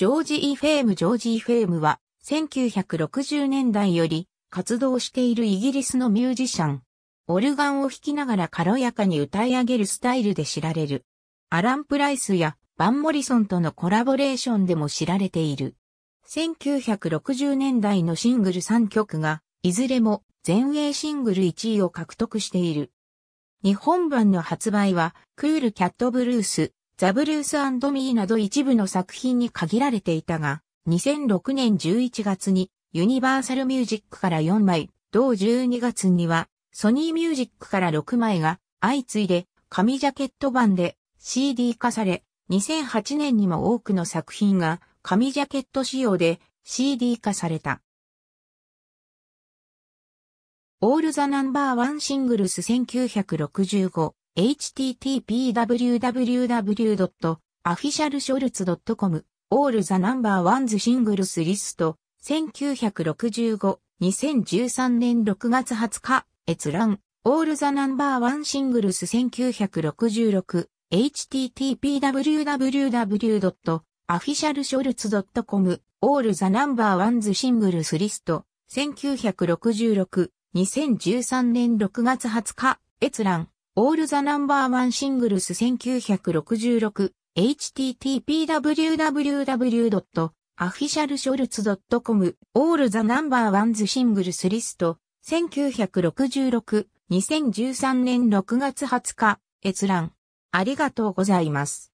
ジョージ・イ・フェームジョージ・イ・フェームは、1960年代より活動しているイギリスのミュージシャン。オルガンを弾きながら軽やかに歌い上げるスタイルで知られる。アラン・プライスやバン・モリソンとのコラボレーションでも知られている。1960年代のシングル3曲が、いずれも全英シングル1位を獲得している。日本版の発売は、クール・キャット・ブルース、ザ・ブルース・アンド・ミーなど一部の作品に限られていたが、2006年11月にユニバーサルミュージックから4枚、同12月にはソニーミュージックから6枚が相次いで紙ジャケット版で CD 化され、2008年にも多くの作品が紙ジャケット仕様で CD 化された。オールザナンバーワンシングルス1965 http://www.officialshorts.com All the number ones singles list 1965-2013年6月20日閲覧 All the number one singles 1966 http://www.officialshorts.com All the number ones singles list 1966-2013年6月20日閲覧オールザナンバーワンシングルス 1966http://www.officialshorts.com オールザナンバーワンズシングルスリスト19662013年6月20日閲覧ありがとうございます。